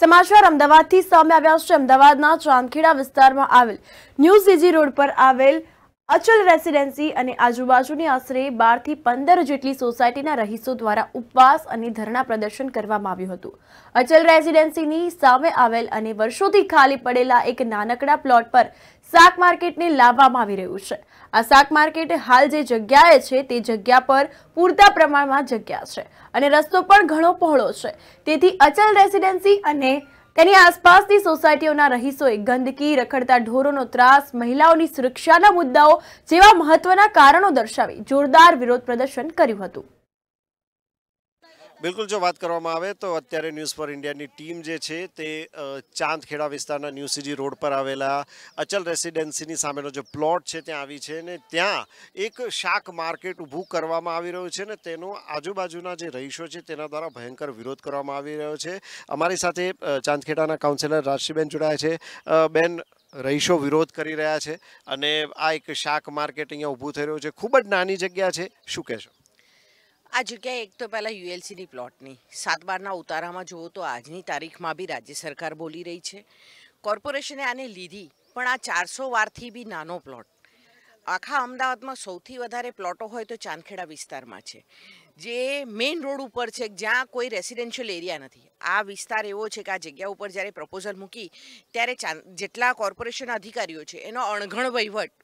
સમાચાર અમદાવાદથી સામે આવ્યા છે અમદાવાદના ચાંદખેડા વિસ્તારમાં આવેલ ન્યૂ સીજી રોડ પર આવેલ અચલ રેસિડેન્સી અને આજુબાજુની આશરે બારથી પંદર જેટલી સોસાયટીના રહીશો દ્વારા ઉપવાસ અને ધરણા પ્રદર્શન કરવામાં આવ્યું હતું અચલ રેસિડેન્સીની સામે આવેલ અને વર્ષોથી ખાલી પડેલા એક નાનકડા પ્લોટ પર શાક માર્કેટને લાવવામાં આવી રહ્યું છે આ શાક માર્કેટ હાલ જે જગ્યાએ છે તે જગ્યા પર પૂરતા પ્રમાણમાં જગ્યા છે અને રસ્તો પણ ઘણો પહોળો છે તેથી અચલ રેસિડેન્સી અને તેની આસપાસની સોસાયટીઓના રહીશોએ ગંદકી રખડતા ઢોરોનો ત્રાસ મહિલાઓની સુરક્ષાના મુદ્દાઓ જેવા મહત્વના કારણો દર્શાવી જોરદાર વિરોધ પ્રદર્શન કર્યું હતું બિલકુલ જો વાત કરવામાં આવે તો અત્યારે ન્યૂઝ ફોર ઇન્ડિયાની ટીમ જે છે તે ચાંદખેડા વિસ્તારના ન્યૂસીજી રોડ પર આવેલા અચલ રેસિડેન્સીની સામેનો જે પ્લોટ છે ત્યાં આવી છે ને ત્યાં એક શાક માર્કેટ ઊભું કરવામાં આવી રહ્યું છે ને તેનો આજુબાજુના જે રહીશો છે તેના દ્વારા ભયંકર વિરોધ કરવામાં આવી રહ્યો છે અમારી સાથે ચાંદખેડાના કાઉન્સિલર રાશિબેન જોડાયા છે બેન રહીશો વિરોધ કરી રહ્યા છે અને આ એક શાક માર્કેટ અહીંયા ઊભું થઈ રહ્યું છે ખૂબ જ નાની જગ્યા છે શું કહેશો આ જગ્યાએ એક તો પહેલાં યુએલસીની પ્લોટની સાત બારના ઉતારામાં જુઓ તો આજની તારીખમાં બી રાજ્ય સરકાર બોલી રહી છે કોર્પોરેશને આને લીધી પણ આ ચારસો વારથી બી નાનો પ્લોટ આખા અમદાવાદમાં સૌથી વધારે પ્લોટો હોય તો ચાંદખેડા વિસ્તારમાં છે જે મેઇન રોડ ઉપર છે જ્યાં કોઈ રેસિડેન્શિયલ એરિયા નથી આ વિસ્તાર એવો છે કે આ જગ્યા ઉપર જ્યારે પ્રપોઝલ મૂકી ત્યારે જેટલા કોર્પોરેશન અધિકારીઓ છે એનો અણઘણ વહીવટ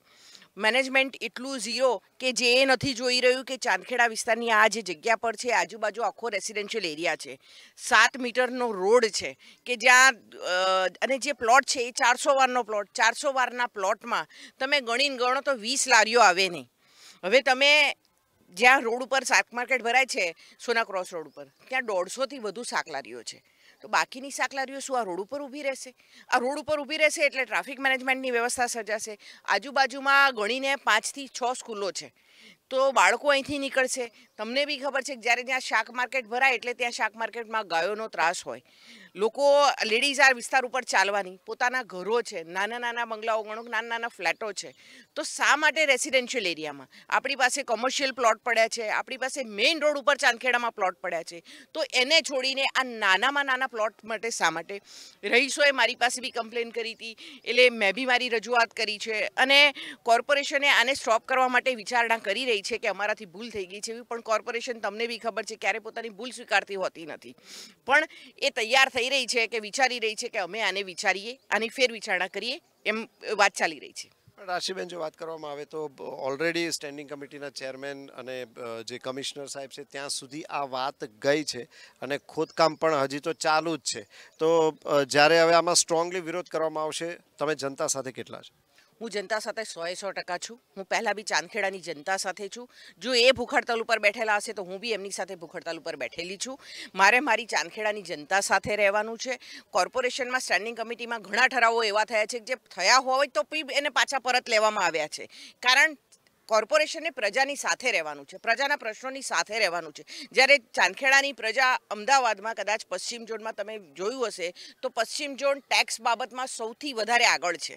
મેનેજમેન્ટ એટલું ઝીરો કે જે એ નથી જોઈ રહ્યું કે ચાંદખેડા વિસ્તારની આ જે જગ્યા પર છે આજુબાજુ આખો રેસિડેન્શિયલ એરિયા છે સાત મીટરનો રોડ છે કે જ્યાં અને જે પ્લોટ છે એ ચારસો વારનો પ્લોટ ચારસો વારના પ્લોટમાં તમે ગણીને ગણો તો વીસ લારીઓ આવે નહીં હવે તમે જ્યાં રોડ ઉપર શાક માર્કેટ ભરાય છે સોના ક્રોસ રોડ ઉપર ત્યાં દોઢસોથી વધુ શાક લારીઓ છે તો બાકીની શાકલારીઓ શું આ રોડ ઉપર ઊભી રહેશે આ રોડ ઉપર ઊભી રહેશે એટલે ટ્રાફિક મેનેજમેન્ટની વ્યવસ્થા સર્જાશે આજુબાજુમાં ગણીને પાંચથી છ સ્કૂલો છે તો બાળકો અહીંથી નીકળશે તમને બી ખબર છે કે જ્યારે ત્યાં શાક માર્કેટ ભરાય એટલે ત્યાં શાક માર્કેટમાં ગાયોનો ત્રાસ હોય લોકો લેડીઝ આ વિસ્તાર ઉપર ચાલવાની પોતાના ઘરો છે નાના નાના બંગલાઓ ગણો નાના નાના ફ્લેટો છે તો શા માટે રેસિડેન્શિયલ એરિયામાં આપણી પાસે કોમર્શિયલ પ્લોટ પડ્યા છે આપણી પાસે મેઇન રોડ ઉપર ચાંદખેડામાં પ્લોટ પડ્યા છે તો એને છોડીને આ નાનામાં નાના પ્લોટ માટે શા માટે રહીશોએ મારી પાસે બી કમ્પ્લેન કરી હતી એટલે મેં બી મારી રજૂઆત કરી છે અને કોર્પોરેશને આને સ્ટોપ કરવા માટે વિચારણા કરી રહી ગઈ છે કે અમારાથી ભૂલ થઈ ગઈ છે એવી પણ કોર્પોરેશન તમને બી ખબર છે ક્યારે પોતાની ભૂલ સ્વીકારતી હોતી નથી પણ એ તૈયાર થઈ રહી છે કે વિચારી રહી છે કે અમે આને વિચારીએ આની ફેર વિચારણા કરીએ એમ વાત ચાલી રહી છે રાશિબેન જો વાત કરવામાં આવે તો ઓલરેડી સ્ટેન્ડિંગ કમિટીના ચેરમેન અને જે કમિશનર સાહેબ છે ત્યાં સુધી આ વાત ગઈ છે અને ખોદકામ પણ હજી તો ચાલુ જ છે તો જ્યારે હવે આમાં સ્ટ્રોંગલી વિરોધ કરવામાં આવશે તમે જનતા સાથે કેટલા છો હું જનતા સાથે સોએ સો ટકા છું હું પહેલાં બી ચાંદખેડાની જનતા સાથે છું જો એ ભૂખડતલ ઉપર બેઠેલા હશે તો હું બી એમની સાથે ભૂખડતલ ઉપર બેઠેલી છું મારે મારી ચાંદખેડાની જનતા સાથે રહેવાનું છે કોર્પોરેશનમાં સ્ટેન્ડિંગ કમિટીમાં ઘણા ઠરાવો એવા થયા છે જે થયા હોય તો બી એને પાછા પરત લેવામાં આવ્યા છે કારણ કોર્પોરેશને પ્રજાની સાથે રહેવાનું છે પ્રજાના પ્રશ્નોની સાથે રહેવાનું છે જ્યારે ચાંદખેડાની પ્રજા અમદાવાદમાં કદાચ પશ્ચિમ ઝોનમાં તમે જોયું હશે તો પશ્ચિમ ઝોન ટેક્સ બાબતમાં સૌથી વધારે આગળ છે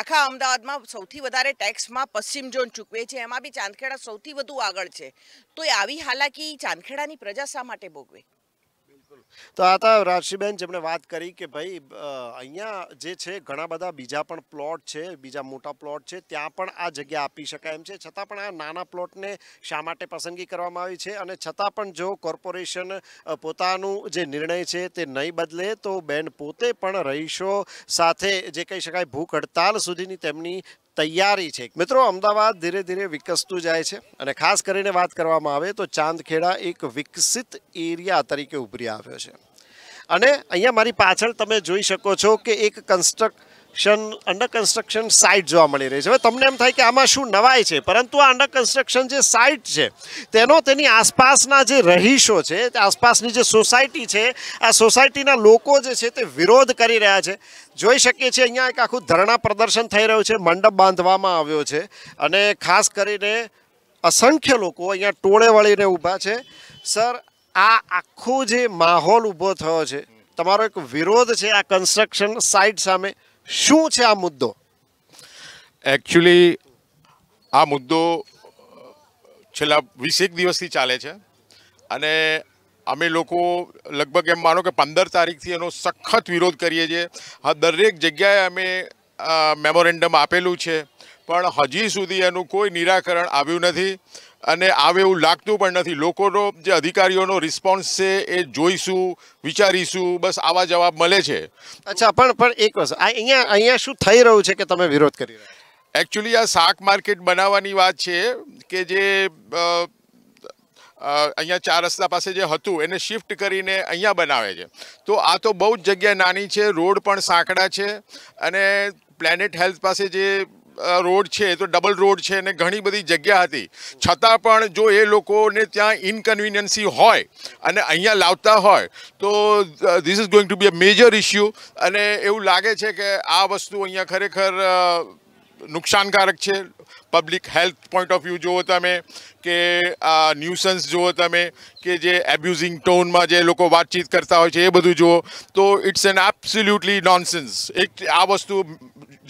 આખા અમદાવાદમાં સૌથી વધારે ટેક્સમાં પશ્ચિમ ઝોન ચૂકવે છે એમાં બી ચાંદખેડા સૌથી વધુ આગળ છે તો એ આવી હાલાકી ચાંદખેડાની પ્રજા શા માટે ભોગવે તો આ હતા રાશિબેન જેમણે વાત કરી કે ભાઈ અહીંયા જે છે ઘણા બધા બીજા પણ પ્લોટ છે બીજા મોટા પ્લોટ છે ત્યાં પણ આ જગ્યા આપી શકાય એમ છે છતાં પણ આ નાના પ્લોટને શા માટે પસંદગી કરવામાં આવી છે અને છતાં પણ જો કોર્પોરેશન પોતાનું જે નિર્ણય છે તે નહીં બદલે તો બેન પોતે પણ રહીશો સાથે જે કહી શકાય ભૂખ હડતાલ સુધીની તેમની તૈયારી છે મિત્રો અમદાવાદ ધીરે ધીરે વિકસતું જાય છે અને ખાસ કરીને વાત કરવામાં આવે તો ચાંદખેડા એક વિકસિત એરિયા તરીકે ઉભરી આવ્યો છે અને અહીંયા મારી પાછળ તમે જોઈ શકો છો કે એક construct construction under construction site જોવા મળી રહી છે હવે તમને એમ થાય કે આમાં શું નવાય છે પરંતુ આ અંડર કન્સ્ટ્રક્શન જે સાઇટ છે તેનો તેની આસપાસના જે રહીશો છે આસપાસની જે સોસાયટી છે આ સોસાયટીના લોકો જે છે તે વિરોધ કરી રહ્યા છે જોઈ શકીએ છીએ અહીંયા એક આખું ધરણા પ્રદર્શન થઈ રહ્યું છે મંડપ બાંધવામાં આવ્યો છે અને ખાસ કરીને અસંખ્ય લોકો અહીંયા ટોળે વળીને ઊભા છે સર આ આખો જે માહોલ ઊભો થયો છે તમારો એક વિરોધ છે આ કન્સ્ટ્રક્શન સાઇટ સામે શું છે આ મુદ્દો એકચ્યુઅલી આ મુદ્દો છેલ્લા વીસેક દિવસથી ચાલે છે અને અમે લોકો લગભગ એમ માનો કે પંદર તારીખથી એનો સખત વિરોધ કરીએ છીએ દરેક જગ્યાએ અમે મેમોરેન્ડમ આપેલું છે પણ હજી સુધી એનું કોઈ નિરાકરણ આવ્યું નથી અને આવે એવું લાગતું પણ નથી લોકોનો જે અધિકારીઓનો રિસ્પોન્સ છે એ જોઈશું વિચારીશું બસ આવા જવાબ મળે છે અચ્છા પણ પણ એક વસ્તુ અહીંયા અહીંયા શું થઈ રહ્યું છે કે તમે વિરોધ કરી રહ્યા એકચ્યુઅલી આ શાક માર્કેટ બનાવવાની વાત છે કે જે અહીંયા ચાર રસ્તા પાસે જે હતું એને શિફ્ટ કરીને અહીંયા બનાવે છે તો આ તો બહુ જ જગ્યા નાની છે રોડ પણ સાંકડા છે અને પ્લેનેટ હેલ્થ પાસે જે રોડ છે તો ડબલ રોડ છે ને ઘણી બધી જગ્યા હતી છતાં પણ જો એ લોકોને ત્યાં ઇનકન્વિનિયન્સી હોય અને અહીંયા લાવતા હોય તો this is going to be a major issue અને એવું લાગે છે કે આ વસ્તુ અહીંયા ખરેખર નુકસાનકારક છે public health point of view જુઓ તમે કે આ ન્યુસન્સ જુઓ તમે કે જે એબ્યુઝિંગ ટોનમાં જે લોકો વાતચીત કરતા હોય છે એ બધું જુઓ તો ઇટ્સ એન એબ્સોલ્યુટલી નોનસેન્સ એક આ વસ્તુ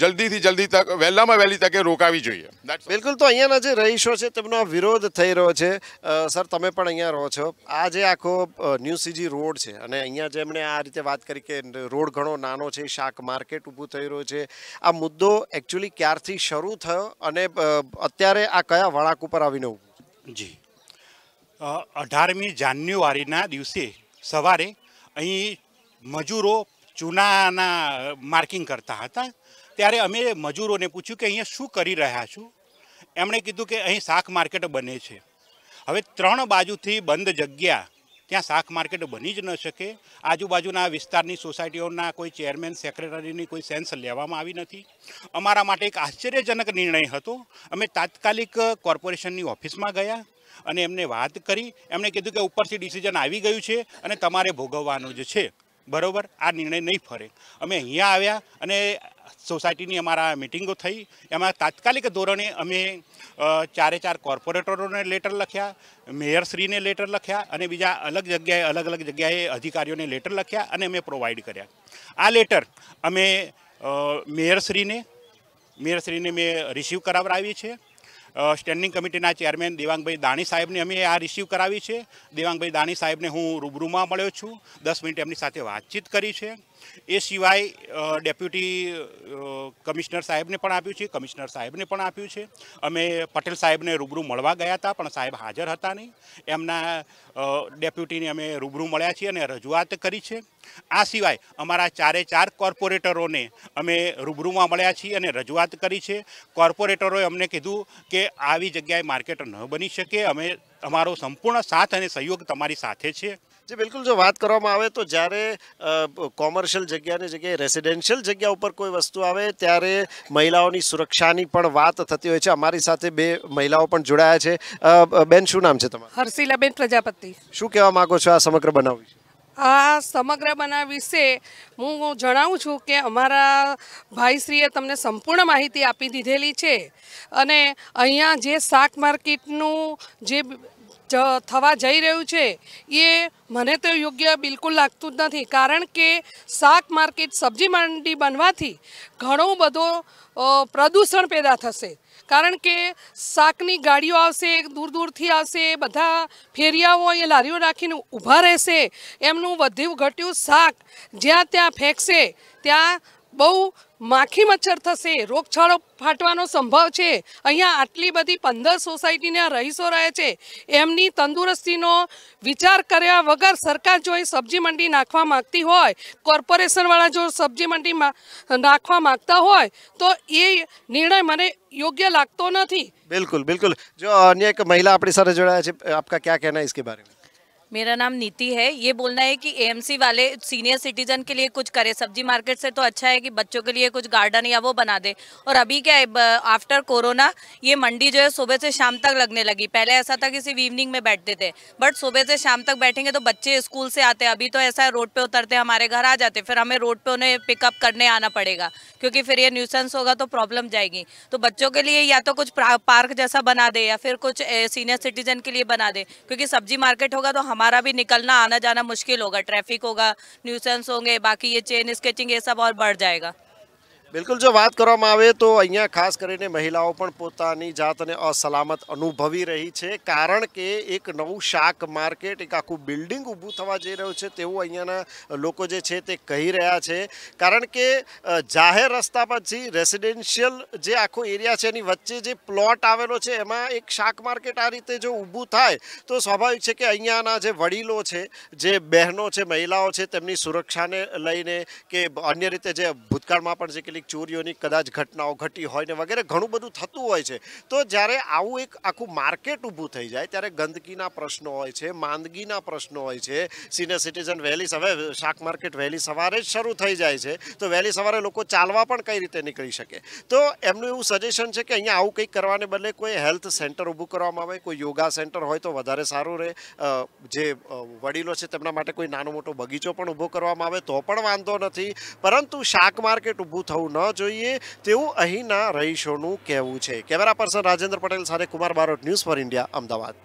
જલ્દીથી જલ્દી તક વહેલામાં વહેલી તકે રોકાવી જોઈએ બિલકુલ તો અહીંયાના જે રહીશો છે તેમનો વિરોધ થઈ રહ્યો છે સર તમે પણ અહીંયા રહો છો આ જે આખો ન્યૂ સીજી રોડ છે અને અહીંયા જેમણે આ રીતે વાત કરી કે રોડ ઘણો નાનો છે શાક માર્કેટ ઊભું થઈ રહ્યો છે આ મુદ્દો એકચ્યુઅલી ક્યારથી શરૂ થયો અને અત્યારે આ કયા વળાંક ઉપર આવીને ઊભું જી અઢારમી જાન્યુઆરીના દિવસે સવારે અહીં મજૂરો ચૂનાના માર્કિંગ કરતા હતા ત્યારે અમે મજૂરોને પૂછ્યું કે અહીં શું કરી રહ્યા છો એમણે કીધું કે અહીં શાક માર્કેટ બને છે હવે ત્રણ बाजूથી બંધ જગ્યા ત્યાં શાક માર્કેટ બની જ ન શકે આજુબાજુના વિસ્તારની સોસાયટીઓના કોઈ ચેરમેન સેક્રેટરીની કોઈ સેન્સ લેવામાં આવી નથી અમારા માટે એક આશ્ચર્યજનક નિર્ણય હતો અમે તાત્કાલિક કોર્પોરેશનની ઓફિસમાં ગયા અને એમને વાત કરી એમણે કીધું કે ઉપરથી ડિસિઝન આવી ગયું છે અને તમારે ભોગવવાનું જ છે બરોબર આ નિર્ણય નહીં ફરે અમે અહીંયા આવ્યા અને સોસાયટી ની અમાર આ મીટિંગો થઈ એમાં તાત્કાલિક ધોરણે અમે ચારે ચાર કોર્પોરેટરોને લેટર લખ્યા મેયર શ્રીને લેટર લખ્યા અને બીજા અલગ જગ્યાએ અલગ અલગ જગ્યાએ અધિકારીઓને લેટર લખ્યા અને અમે પ્રોવાઇડ કર્યા આ લેટર અમે મેયર શ્રીને મેયર શ્રીને મે રિસીવ કરાવરાવી છે સ્ટેન્ડિંગ કમિટીના ચેરમેન દીવાંગભાઈ દાણી સાહેબને અમે આ રિસીવ કરાવી છે દીવાંગભાઈ દાણી સાહેબને હું રૂબરૂમાં મળ્યો છું 10 મિનિટ એમની સાથે વાતચીત કરી છે એ સિવાય ડેપ્યુટી કમિશનર સાહેબને પણ આપ્યું છે કમિશનર સાહેબને પણ આપ્યું છે અમે પટેલ સાહેબને રૂબરૂ મળવા ગયા હતા પણ સાહેબ હાજર હતા નહીં એમના ડેપ્યુટીને અમે રૂબરૂ મળ્યા છીએ અને રજૂઆત કરી છે આ સિવાય અમારા ચારે ચાર કોર્પોરેટરોને અમે રૂબરૂમાં મળ્યા છીએ અને રજૂઆત કરી છે કોર્પોરેટરોએ અમને કીધું કે આવી જગ્યાએ માર્કેટ ન બની શકે અમે અમારો સંપૂર્ણ સાથ અને સહયોગ તમારી સાથે છે જે બિલકુલ જો વાત કરવામાં આવે તો જ્યારે કોમર્શિયલ જગ્યાની જગ્યાએ રેસિડેન્શિયલ જગ્યા ઉપર કોઈ વસ્તુ આવે ત્યારે મહિલાઓની સુરક્ષાની પણ વાત થતી હોય છે અમારી સાથે બે મહિલાઓ પણ જોડાયા છે બેન શું નામ છે તમારું હર્ષિલાબેન પ્રજાપતિ શું કહેવા માગો છો આ સમગ્ર બનાવ આ સમગ્ર બનાવ વિશે હું જણાવું છું કે અમારા ભાઈશ્રીએ તમને સંપૂર્ણ માહિતી આપી દીધેલી છે અને અહીંયા જે શાક માર્કેટનું જે જ થવા જઈ રહ્યું છે એ મને તો યોગ્ય બિલકુલ લાગતું જ નથી કારણ કે શાક માર્કેટ સબ્જી મંડી બનવાથી ઘણો બધો પ્રદૂષણ પેદા થશે કારણ કે શાકની ગાડીઓ આવશે દૂર દૂરથી આવશે બધા ફેરિયાઓ એ લારીઓ રાખીને ઊભા રહેશે એમનું વધ્યું ઘટ્યું શાક જ્યાં ત્યાં ફેંકશે ત્યાં બહુ માખી મચ્છર થશે રોગચાળો ફાટવાનો સંભાવ છે અહીંયા આટલી બધી 15 સોસાયટીના રહીસો રહે છે એમની તંદુરસ્તીનો વિચાર કર્યા વગર સરકાર જો એ सब्जी मंडी નાખવા માંગતી હોય કોર્પોરેશન વાળા જો सब्जी मंडीમાં નાખવા માંગતા હોય તો એ નિર્ણય મને યોગ્ય લાગતો નથી બિલકુલ બિલકુલ જો અન્ય એક મહિલા આપણી સાથે જોડાયા છે આપકા શું કહેના છે ઇસકે બારે मेरा नाम नीति है ये बोलना है कि एएमसी वाले सीनियर सिटीजन के लिए कुछ करे सब्जी मार्केट से तो अच्छा है कि बच्चों के लिए कुछ गार्डन या वो बना दे और अभी क्या है आफ्टर कोरोना ये मंडी जो है सुबह से शाम तक लगने लगी पहले ऐसा था कि सिर्फ इवनिंग में बैठते थे बट सुबह से शाम तक बैठेंगे तो बच्चे स्कूल से आते अभी तो ऐसा है रोड पर उतरते हमारे घर आ जाते फिर हमें रोड पर उन्हें पिकअप करने आना पड़ेगा क्योंकि फिर ये न्यूसेंस होगा तो प्रॉब्लम जाएगी तो बच्चों के लिए या तो कुछ पार्क जैसा बना दे या फिर कुछ सीनियर सिटीजन के लिए बना दे क्योंकि सब्जी मार्केट होगा तो हमारे हमारा भी निकलना आना जाना मुश्किल होगा ट्रैफिक होगा न्यूसेंस होंगे बाकी ये चेन स्केचिंग ये सब और बढ़ जाएगा બિલકુલ જો વાત કરવામાં આવે તો અહીંયા ખાસ કરીને મહિલાઓ પણ પોતાની જાતને અસલામત અનુભવી રહી છે કારણ કે એક નવું શાક માર્કેટ એક આખો બિલ્ડિંગ ઊભું થવા જઈ રહ્યું છે તેવું અહીંયાના લોકો જે છે તે કહી રહ્યા છે કારણ કે જાહેર રસ્તા પરથી રેસિડેન્શિયલ જે આખો એરિયા છે એની વચ્ચે જે પ્લોટ આવેલો છે એમાં એક શાક માર્કેટ આ રીતે જો ઊભું થાય તો સ્વાભાવિક છે કે અહીંયાના જે વડીલો છે જે બહેનો છે મહિલાઓ છે તેમની સુરક્ષાને લઈને કે અન્ય રીતે જે ભૂતકાળમાં પણ છે કે કંઈક ચોરીઓની કદાચ ઘટનાઓ ઘટી હોય ને વગેરે ઘણું બધું થતું હોય છે તો જ્યારે આવું એક આખું માર્કેટ ઊભું થઈ જાય ત્યારે ગંદકીના પ્રશ્નો હોય છે માંદગીના પ્રશ્નો હોય છે સિનિયર સિટીઝન વહેલી હવે શાક માર્કેટ વહેલી સવારે જ શરૂ થઈ જાય છે તો વહેલી સવારે લોકો ચાલવા પણ કઈ રીતે નીકળી શકે તો એમનું એવું સજેશન છે કે અહીંયા આવું કંઈક કરવાને બદલે કોઈ હેલ્થ સેન્ટર ઊભું કરવામાં આવે કોઈ યોગા સેન્ટર હોય તો વધારે સારું રહે જે વડીલો છે તેમના માટે કોઈ નાનો મોટો બગીચો પણ ઊભો કરવામાં આવે તો પણ વાંધો નથી પરંતુ શાક માર્કેટ ઊભું થવું ન જોઈએ તેવું અહીંના રહીશોનું કહેવું છે કેમેરા પર્સન રાજેન્દ્ર પટેલ સાથે Kumar Barot news for India Ahmedabad